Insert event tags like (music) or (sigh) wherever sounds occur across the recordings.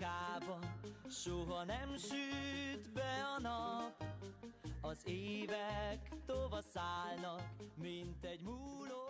éjszakába Soha nem süt be a nap Az évek tova szállnak Mint egy múló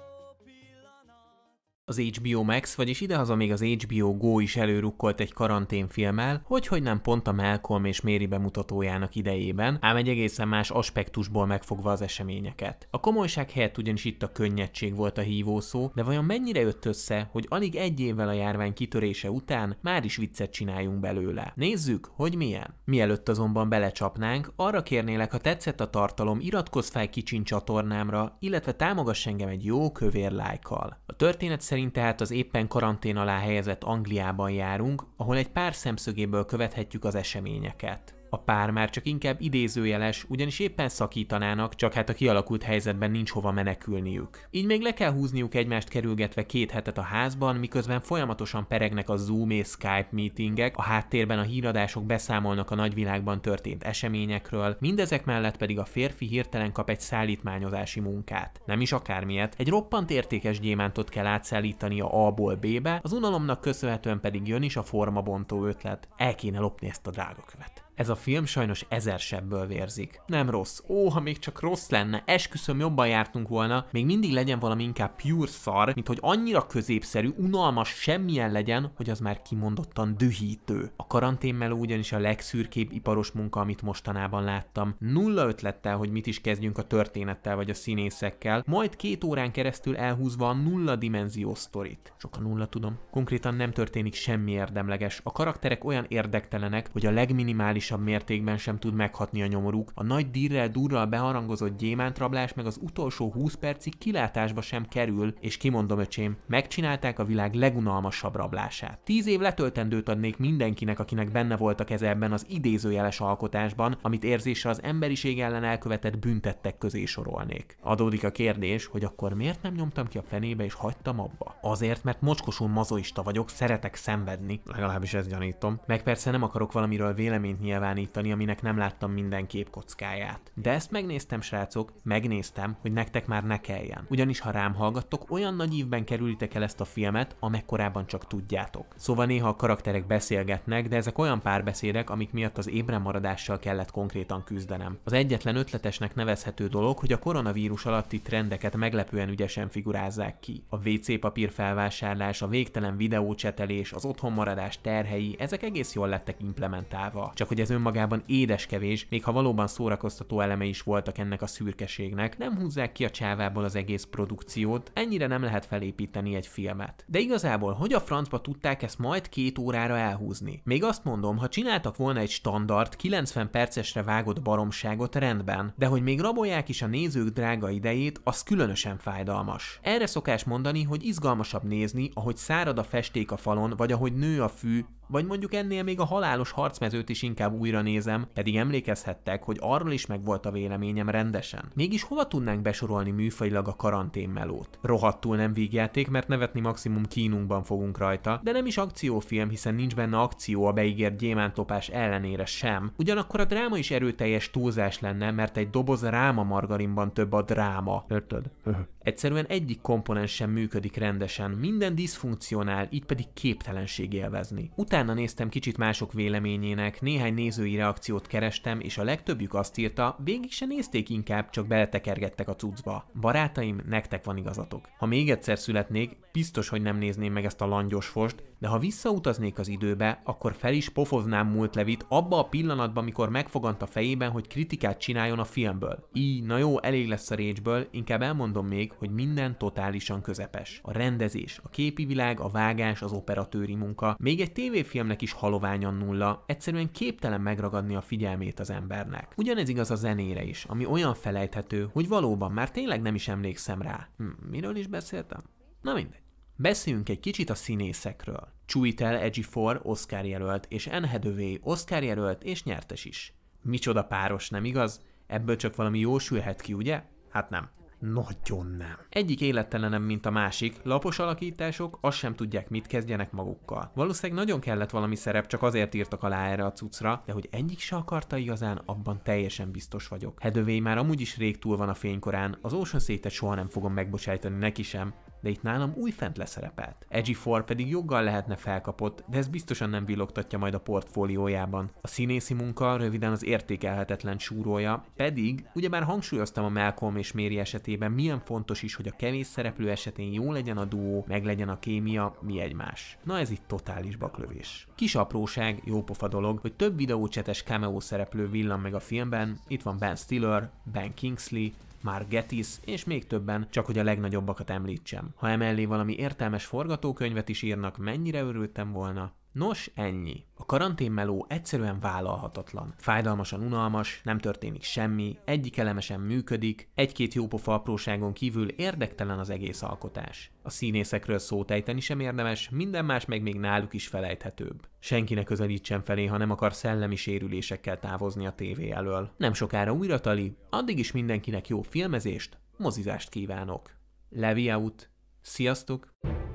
az HBO Max, vagyis idehaza még az HBO Go is előrukkolt egy karanténfilmmel, hogy hogy nem pont a Malcolm és Méri bemutatójának idejében, ám egy egészen más aspektusból megfogva az eseményeket. A komolyság helyett ugyanis itt a könnyedség volt a hívó szó, de vajon mennyire jött össze, hogy alig egy évvel a járvány kitörése után már is viccet csináljunk belőle. Nézzük, hogy milyen. Mielőtt azonban belecsapnánk, arra kérnélek, ha tetszett a tartalom, iratkozz fel kicsin csatornámra, illetve támogass engem egy jó kövér lájkkal. A történet szerint tehát az éppen karantén alá helyezett Angliában járunk, ahol egy pár szemszögéből követhetjük az eseményeket. A pár már csak inkább idézőjeles, ugyanis éppen szakítanának, csak hát a kialakult helyzetben nincs hova menekülniük. Így még le kell húzniuk egymást kerülgetve két hetet a házban, miközben folyamatosan peregnek a Zoom és Skype meetingek, a háttérben a híradások beszámolnak a nagyvilágban történt eseményekről, mindezek mellett pedig a férfi hirtelen kap egy szállítmányozási munkát. Nem is akármiért, egy roppant értékes gyémántot kell átszállítani A-ból a B-be, az unalomnak köszönhetően pedig jön is a formabontó ötlet. El kéne lopni ezt a drágakövet. követ. Ez a film sajnos ezer sebből vérzik. Nem rossz. Ó, ha még csak rossz lenne, esküszöm jobban jártunk volna, még mindig legyen valami inkább pure szar, mint hogy annyira középszerű, unalmas, semmilyen legyen, hogy az már kimondottan dühítő. A karantén meló ugyanis a legszürkébb iparos munka, amit mostanában láttam. Nulla ötlettel, hogy mit is kezdjünk a történettel vagy a színészekkel, majd két órán keresztül elhúzva a nulla dimenzió sztorit. Csak a nulla tudom. Konkrétan nem történik semmi érdemleges. A karakterek olyan érdektelenek, hogy a legminimális minimálisabb mértékben sem tud meghatni a nyomoruk. A nagy dírrel durral beharangozott gyémántrablás meg az utolsó 20 percig kilátásba sem kerül, és kimondom öcsém, megcsinálták a világ legunalmasabb rablását. Tíz év letöltendőt adnék mindenkinek, akinek benne voltak ez ebben az idézőjeles alkotásban, amit érzésre az emberiség ellen elkövetett büntettek közé sorolnék. Adódik a kérdés, hogy akkor miért nem nyomtam ki a fenébe és hagytam abba? Azért, mert mocskosul mazoista vagyok, szeretek szenvedni, legalábbis ezt gyanítom. Meg persze nem akarok valamiről véleményt megnyilvánítani, aminek nem láttam minden képkockáját. De ezt megnéztem, srácok, megnéztem, hogy nektek már ne kelljen. Ugyanis ha rám hallgattok, olyan nagy ívben kerülitek el ezt a filmet, amekkorában csak tudjátok. Szóval néha a karakterek beszélgetnek, de ezek olyan párbeszédek, amik miatt az maradással kellett konkrétan küzdenem. Az egyetlen ötletesnek nevezhető dolog, hogy a koronavírus alatti trendeket meglepően ügyesen figurázzák ki. A WC papír felvásárlás, a végtelen videócsetelés, az otthonmaradás terhei, ezek egész jól lettek implementálva. Csak hogy ez önmagában édeskevés, még ha valóban szórakoztató eleme is voltak ennek a szürkeségnek, nem húzzák ki a csávából az egész produkciót, ennyire nem lehet felépíteni egy filmet. De igazából, hogy a francba tudták ezt majd két órára elhúzni? Még azt mondom, ha csináltak volna egy standard, 90 percesre vágott baromságot rendben, de hogy még rabolják is a nézők drága idejét, az különösen fájdalmas. Erre szokás mondani, hogy izgalmasabb nézni, ahogy szárad a festék a falon, vagy ahogy nő a fű, vagy mondjuk ennél még a halálos harcmezőt is inkább inkább újra nézem, pedig emlékezhettek, hogy arról is megvolt a véleményem rendesen. Mégis hova tudnánk besorolni műfajilag a karantén melót? Rohadtul nem vígjáték, mert nevetni maximum kínunkban fogunk rajta, de nem is akciófilm, hiszen nincs benne akció a beígért gyémántopás ellenére sem. Ugyanakkor a dráma is erőteljes túlzás lenne, mert egy doboz ráma margarinban több a dráma. Érted? (laughs) Egyszerűen egyik komponens sem működik rendesen, minden diszfunkcionál, így pedig képtelenség élvezni. Utána néztem kicsit mások véleményének, néhány nézői reakciót kerestem, és a legtöbbjük azt írta, végig se nézték inkább, csak beletekergettek a cuccba. Barátaim, nektek van igazatok. Ha még egyszer születnék, biztos, hogy nem nézném meg ezt a langyos fost, de ha visszautaznék az időbe, akkor fel is pofoznám múlt levit abba a pillanatban, mikor megfogant a fejében, hogy kritikát csináljon a filmből. Így, na jó, elég lesz a récsből, inkább elmondom még, hogy minden totálisan közepes. A rendezés, a képi világ, a vágás, az operatőri munka, még egy tévéfilmnek is haloványan nulla, egyszerűen képtelen képtelen megragadni a figyelmét az embernek. Ugyanez igaz a zenére is, ami olyan felejthető, hogy valóban már tényleg nem is emlékszem rá. Hm, miről is beszéltem? Na mindegy. Beszéljünk egy kicsit a színészekről. Chuitel for Oscar jelölt és Anne Hathaway Oscar jelölt és nyertes is. Micsoda páros, nem igaz? Ebből csak valami jó sülhet ki, ugye? Hát nem. Nagyon nem. Egyik élettelenem, mint a másik, lapos alakítások azt sem tudják, mit kezdjenek magukkal. Valószínűleg nagyon kellett valami szerep, csak azért írtak alá erre a cuccra, de hogy egyik se akarta igazán, abban teljesen biztos vagyok. Hedővé már amúgy is rég túl van a fénykorán, az Ocean szétet soha nem fogom megbocsájtani neki sem, de itt nálam újfent leszerepelt. Edgy For pedig joggal lehetne felkapott, de ez biztosan nem villogtatja majd a portfóliójában. A színészi munka röviden az értékelhetetlen súrója, pedig, ugyebár hangsúlyoztam a Malcolm és Méri esetében, milyen fontos is, hogy a kevés szereplő esetén jó legyen a duó, meg legyen a kémia, mi egymás. Na ez itt totális baklövés. Kis apróság, pofa dolog, hogy több videócsetes cameo szereplő villan meg a filmben, itt van Ben Stiller, Ben Kingsley, már Getis és még többen, csak hogy a legnagyobbakat említsem. Ha emellé valami értelmes forgatókönyvet is írnak, mennyire örültem volna. Nos, ennyi. A karanténmeló egyszerűen vállalhatatlan. Fájdalmasan unalmas, nem történik semmi, egyik elemesen működik, egy-két jópofa apróságon kívül érdektelen az egész alkotás. A színészekről szót ejteni sem érdemes, minden más meg még náluk is felejthetőbb. Senki ne közelítsen felé, ha nem akar szellemi sérülésekkel távozni a tévé elől. Nem sokára újra tali, addig is mindenkinek jó filmezést, mozizást kívánok. Levi out. Sziasztok!